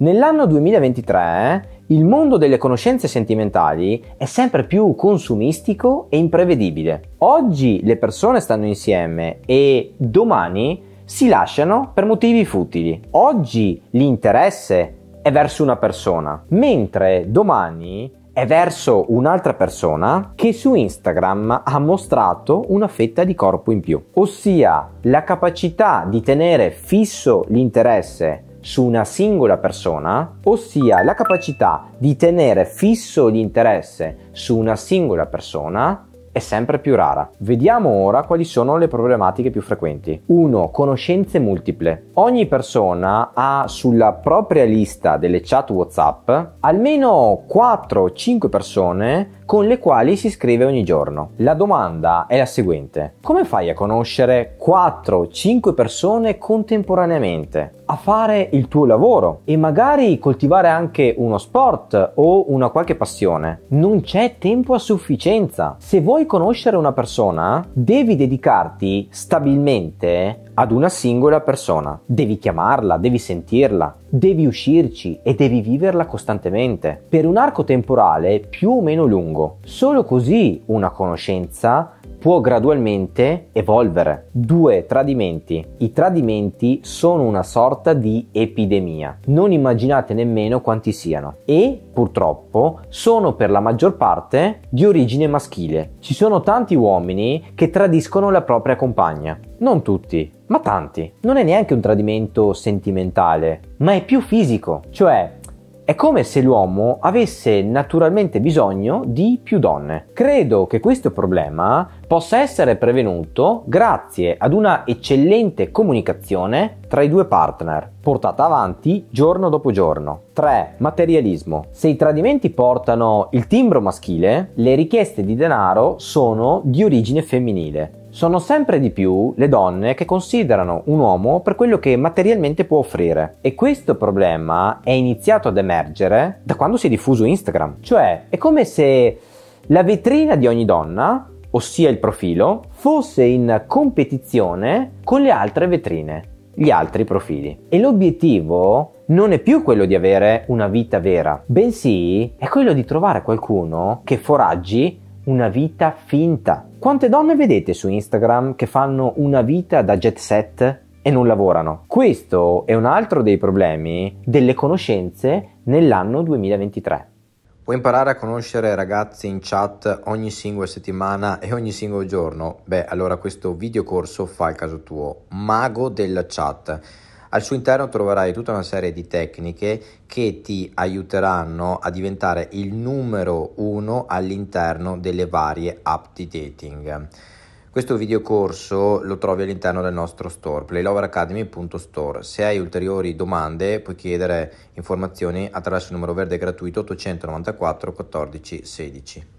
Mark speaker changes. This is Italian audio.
Speaker 1: Nell'anno 2023 il mondo delle conoscenze sentimentali è sempre più consumistico e imprevedibile. Oggi le persone stanno insieme e domani si lasciano per motivi futili. Oggi l'interesse è verso una persona, mentre domani è verso un'altra persona che su Instagram ha mostrato una fetta di corpo in più, ossia la capacità di tenere fisso l'interesse su una singola persona, ossia la capacità di tenere fisso l'interesse su una singola persona è sempre più rara. Vediamo ora quali sono le problematiche più frequenti. 1. Conoscenze multiple. Ogni persona ha sulla propria lista delle chat WhatsApp almeno 4 o 5 persone con le quali si scrive ogni giorno. La domanda è la seguente: come fai a conoscere 4 o 5 persone contemporaneamente? a fare il tuo lavoro e magari coltivare anche uno sport o una qualche passione. Non c'è tempo a sufficienza. Se vuoi conoscere una persona, devi dedicarti stabilmente ad una singola persona. Devi chiamarla, devi sentirla, devi uscirci e devi viverla costantemente per un arco temporale più o meno lungo. Solo così una conoscenza può gradualmente evolvere. Due tradimenti. I tradimenti sono una sorta di epidemia. Non immaginate nemmeno quanti siano. E purtroppo sono per la maggior parte di origine maschile. Ci sono tanti uomini che tradiscono la propria compagna. Non tutti, ma tanti. Non è neanche un tradimento sentimentale, ma è più fisico. Cioè, è come se l'uomo avesse naturalmente bisogno di più donne. Credo che questo problema possa essere prevenuto grazie ad una eccellente comunicazione tra i due partner, portata avanti giorno dopo giorno. 3. Materialismo. Se i tradimenti portano il timbro maschile, le richieste di denaro sono di origine femminile sono sempre di più le donne che considerano un uomo per quello che materialmente può offrire e questo problema è iniziato ad emergere da quando si è diffuso Instagram, cioè è come se la vetrina di ogni donna ossia il profilo, fosse in competizione con le altre vetrine, gli altri profili. E l'obiettivo non è più quello di avere una vita vera, bensì è quello di trovare qualcuno che foraggi una vita finta. Quante donne vedete su Instagram che fanno una vita da jet set e non lavorano? Questo è un altro dei problemi delle conoscenze nell'anno 2023. Puoi imparare a conoscere ragazzi in chat ogni singola settimana e ogni singolo giorno? Beh, allora questo video corso fa il caso tuo. Mago della chat al suo interno troverai tutta una serie di tecniche che ti aiuteranno a diventare il numero uno all'interno delle varie app di dating. Questo videocorso lo trovi all'interno del nostro store playloveracademy.store. Se hai ulteriori domande puoi chiedere informazioni attraverso il numero verde gratuito 894 14 16.